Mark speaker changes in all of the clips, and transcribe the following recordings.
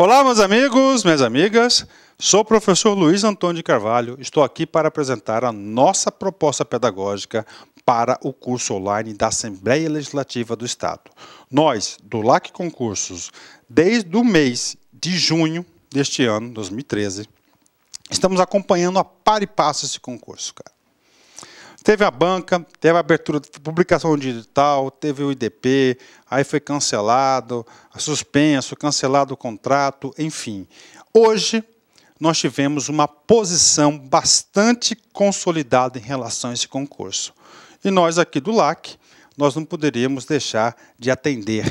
Speaker 1: Olá, meus amigos, minhas amigas. Sou o professor Luiz Antônio de Carvalho. Estou aqui para apresentar a nossa proposta pedagógica para o curso online da Assembleia Legislativa do Estado. Nós, do LAC Concursos, desde o mês de junho deste ano, 2013, estamos acompanhando a par e passo esse concurso, cara. Teve a banca, teve a abertura, publicação digital, teve o IDP, aí foi cancelado, suspenso, cancelado o contrato, enfim. Hoje, nós tivemos uma posição bastante consolidada em relação a esse concurso. E nós aqui do LAC, nós não poderíamos deixar de atender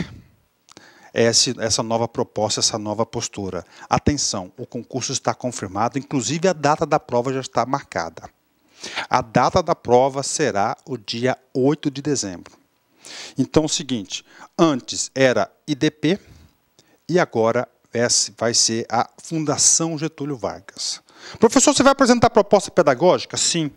Speaker 1: essa nova proposta, essa nova postura. Atenção, o concurso está confirmado, inclusive a data da prova já está marcada. A data da prova será o dia 8 de dezembro. Então, é o seguinte: antes era IDP e agora vai ser a Fundação Getúlio Vargas. Professor, você vai apresentar proposta pedagógica? Sim.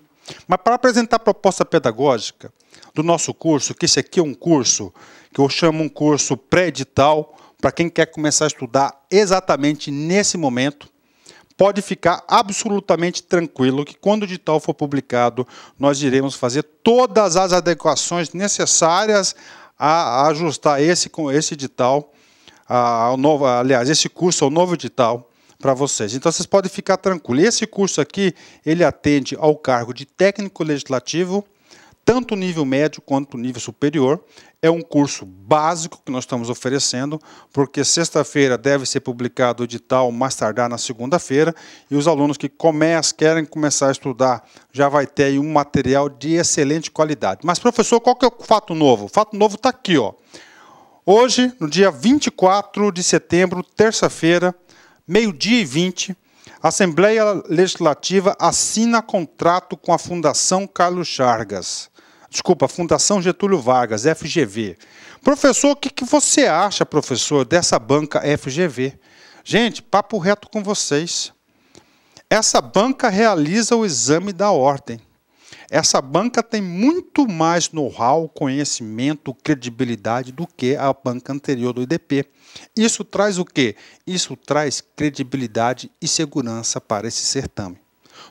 Speaker 1: Mas para apresentar proposta pedagógica do nosso curso, que esse aqui é um curso que eu chamo um curso pré-edital, para quem quer começar a estudar exatamente nesse momento, pode ficar absolutamente tranquilo que quando o edital for publicado, nós iremos fazer todas as adequações necessárias a ajustar esse com esse edital, ao novo, aliás, esse curso ao novo edital para vocês. Então vocês podem ficar tranquilos. Esse curso aqui, ele atende ao cargo de técnico legislativo tanto o nível médio quanto o nível superior. É um curso básico que nós estamos oferecendo, porque sexta-feira deve ser publicado o edital, mais tardar na segunda-feira, e os alunos que começam, querem começar a estudar, já vai ter aí um material de excelente qualidade. Mas, professor, qual que é o fato novo? O fato novo está aqui, ó. Hoje, no dia 24 de setembro, terça-feira, meio-dia e 20, a Assembleia Legislativa assina contrato com a Fundação Carlos Chargas desculpa, Fundação Getúlio Vargas, FGV. Professor, o que, que você acha, professor, dessa banca FGV? Gente, papo reto com vocês. Essa banca realiza o exame da ordem. Essa banca tem muito mais know-how, conhecimento, credibilidade do que a banca anterior do IDP. Isso traz o quê? Isso traz credibilidade e segurança para esse certame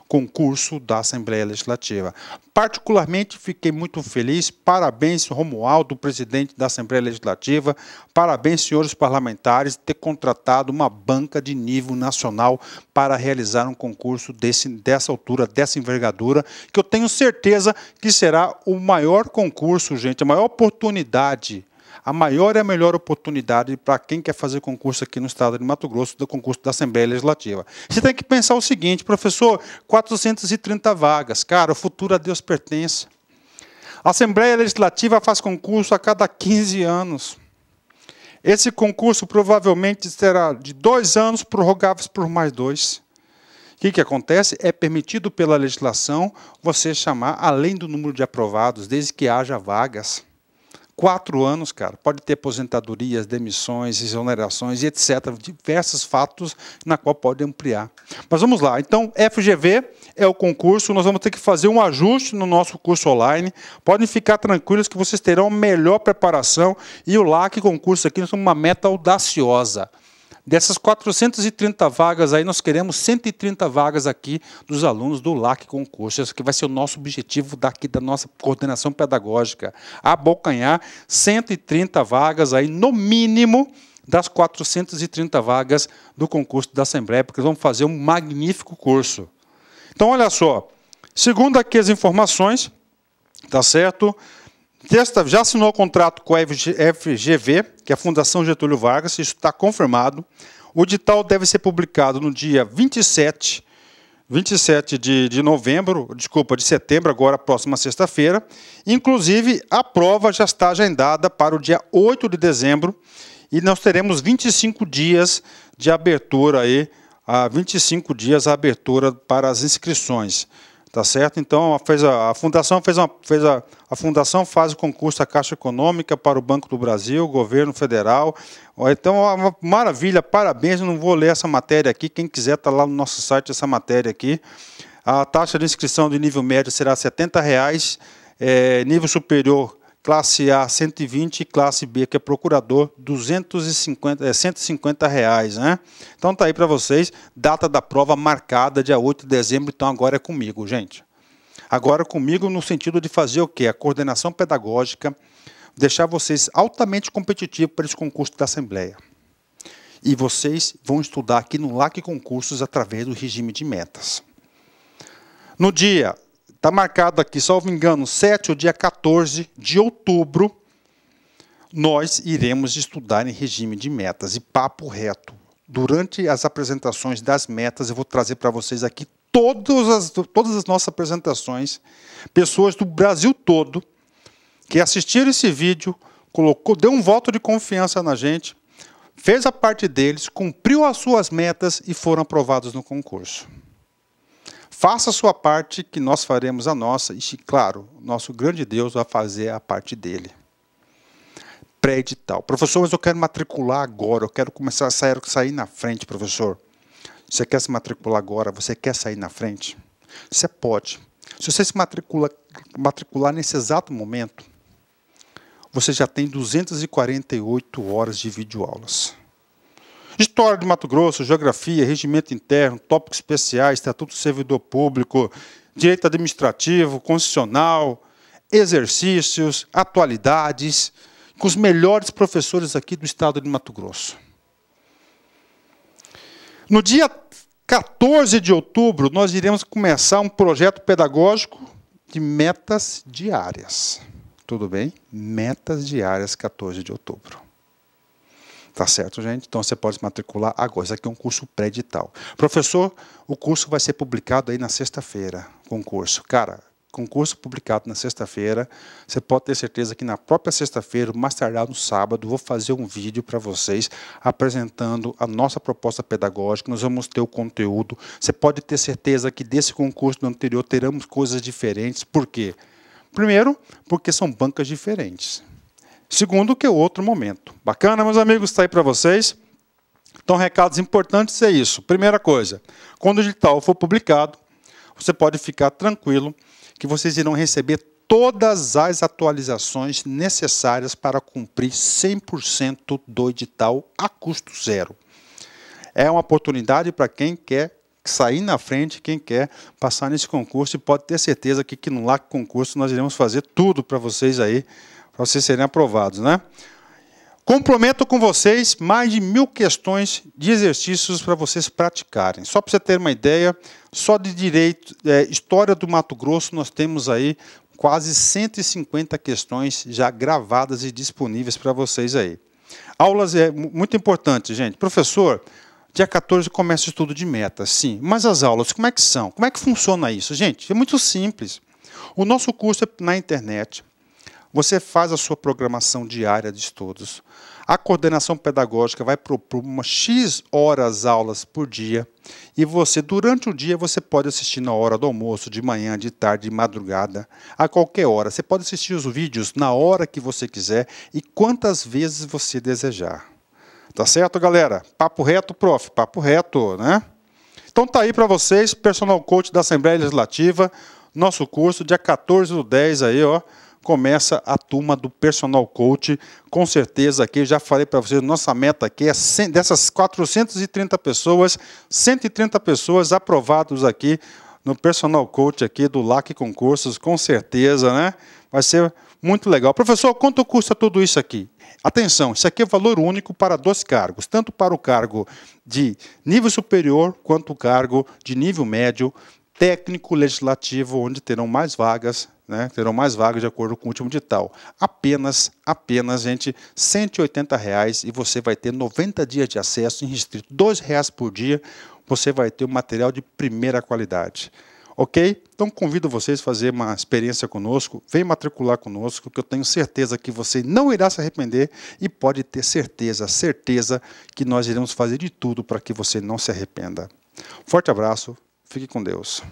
Speaker 1: concurso da Assembleia Legislativa. Particularmente fiquei muito feliz, parabéns Romualdo, presidente da Assembleia Legislativa, parabéns senhores parlamentares ter contratado uma banca de nível nacional para realizar um concurso desse, dessa altura, dessa envergadura, que eu tenho certeza que será o maior concurso, gente, a maior oportunidade a maior e a melhor oportunidade para quem quer fazer concurso aqui no estado de Mato Grosso, do concurso da Assembleia Legislativa. Você tem que pensar o seguinte, professor, 430 vagas. Cara, o futuro a Deus pertence. A Assembleia Legislativa faz concurso a cada 15 anos. Esse concurso provavelmente será de dois anos prorrogáveis por mais dois. O que, que acontece? É permitido pela legislação você chamar além do número de aprovados, desde que haja vagas quatro anos, cara, pode ter aposentadorias, demissões, exonerações e etc. Diversos fatos na qual pode ampliar. Mas vamos lá. Então, FGV é o concurso. Nós vamos ter que fazer um ajuste no nosso curso online. Podem ficar tranquilos que vocês terão a melhor preparação. E o LAC concurso aqui, nós temos uma meta audaciosa. Dessas 430 vagas aí, nós queremos 130 vagas aqui dos alunos do LAC Concurso. Esse que vai ser o nosso objetivo daqui da nossa coordenação pedagógica. Abocanhar 130 vagas aí, no mínimo, das 430 vagas do concurso da Assembleia, porque vamos fazer um magnífico curso. Então, olha só. Segundo aqui as informações, tá certo? Testa já assinou o contrato com a FGV, que é a Fundação Getúlio Vargas, isso está confirmado. O edital deve ser publicado no dia 27, 27 de, de novembro, desculpa, de setembro, agora próxima sexta-feira. Inclusive, a prova já está agendada para o dia 8 de dezembro e nós teremos 25 dias de abertura aí, 25 ah, dias de abertura para as inscrições. Tá certo? Então, fez a, a fundação fez, uma, fez a, a fundação faz o concurso da Caixa Econômica para o Banco do Brasil, governo federal. Então, uma maravilha, parabéns. não vou ler essa matéria aqui. Quem quiser está lá no nosso site essa matéria aqui. A taxa de inscrição de nível médio será R$ 70,00, é, eh, nível superior classe A 120 e classe B, que é procurador, 250, é, 150 reais. Né? Então tá aí para vocês, data da prova marcada, dia 8 de dezembro, então agora é comigo, gente. Agora comigo no sentido de fazer o quê? A coordenação pedagógica, deixar vocês altamente competitivos para esse concurso da Assembleia. E vocês vão estudar aqui no LAC Concursos através do regime de metas. No dia Está marcado aqui, salvo engano, 7 ou dia 14 de outubro, nós iremos estudar em regime de metas e papo reto. Durante as apresentações das metas, eu vou trazer para vocês aqui todas as, todas as nossas apresentações, pessoas do Brasil todo que assistiram esse vídeo, colocou, deu um voto de confiança na gente, fez a parte deles, cumpriu as suas metas e foram aprovados no concurso. Faça a sua parte, que nós faremos a nossa, e, claro, nosso grande Deus vai fazer a parte dele. Pré-edital. Professor, mas eu quero matricular agora, eu quero começar a sair, sair na frente, professor. Você quer se matricular agora? Você quer sair na frente? Você pode. Se você se matricula, matricular nesse exato momento, você já tem 248 horas de videoaulas. História de Mato Grosso, geografia, regimento interno, tópicos especiais, estatuto do servidor público, direito administrativo, constitucional, exercícios, atualidades, com os melhores professores aqui do estado de Mato Grosso. No dia 14 de outubro, nós iremos começar um projeto pedagógico de metas diárias. Tudo bem? Metas diárias, 14 de outubro. Tá certo, gente? Então você pode se matricular agora. Isso aqui é um curso pré-edital. Professor, o curso vai ser publicado aí na sexta-feira, concurso. Cara, concurso publicado na sexta-feira. Você pode ter certeza que na própria sexta-feira, mais tardar no sábado, vou fazer um vídeo para vocês apresentando a nossa proposta pedagógica. Nós vamos ter o conteúdo. Você pode ter certeza que desse concurso do anterior teremos coisas diferentes. Por quê? Primeiro, porque são bancas diferentes. Segundo, que é outro momento. Bacana, meus amigos, está aí para vocês. Então, recados importantes é isso. Primeira coisa, quando o edital for publicado, você pode ficar tranquilo que vocês irão receber todas as atualizações necessárias para cumprir 100% do edital a custo zero. É uma oportunidade para quem quer sair na frente, quem quer passar nesse concurso e pode ter certeza que, que no LAC Concurso nós iremos fazer tudo para vocês aí vocês serem aprovados, né? Comprometo com vocês mais de mil questões de exercícios para vocês praticarem. Só para você ter uma ideia, só de direito, é, história do Mato Grosso, nós temos aí quase 150 questões já gravadas e disponíveis para vocês aí. Aulas é muito importante, gente. Professor, dia 14 começa o estudo de metas, sim. Mas as aulas, como é que são? Como é que funciona isso? Gente, é muito simples. O nosso curso é na internet. Você faz a sua programação diária de estudos. A coordenação pedagógica vai propor uma X horas aulas por dia e você durante o dia você pode assistir na hora do almoço, de manhã, de tarde, de madrugada, a qualquer hora. Você pode assistir os vídeos na hora que você quiser e quantas vezes você desejar. Tá certo, galera? Papo reto, prof, papo reto, né? Então tá aí para vocês, Personal Coach da Assembleia Legislativa, nosso curso dia 14 do 10 aí, ó começa a turma do personal coach. Com certeza aqui, já falei para vocês, nossa meta aqui é 100, dessas 430 pessoas, 130 pessoas aprovados aqui no personal coach aqui do LAC Concursos, com certeza, né? Vai ser muito legal. Professor, quanto custa tudo isso aqui? Atenção, isso aqui é valor único para dois cargos, tanto para o cargo de nível superior quanto o cargo de nível médio técnico legislativo, onde terão mais vagas, né, terão mais vagas de acordo com o último edital. Apenas, apenas, gente, R$ 180 reais e você vai ter 90 dias de acesso em restrito, R$ reais por dia, você vai ter um material de primeira qualidade. Ok? Então convido vocês a fazer uma experiência conosco, vem matricular conosco, que eu tenho certeza que você não irá se arrepender e pode ter certeza, certeza que nós iremos fazer de tudo para que você não se arrependa. Forte abraço, Fique com Deus.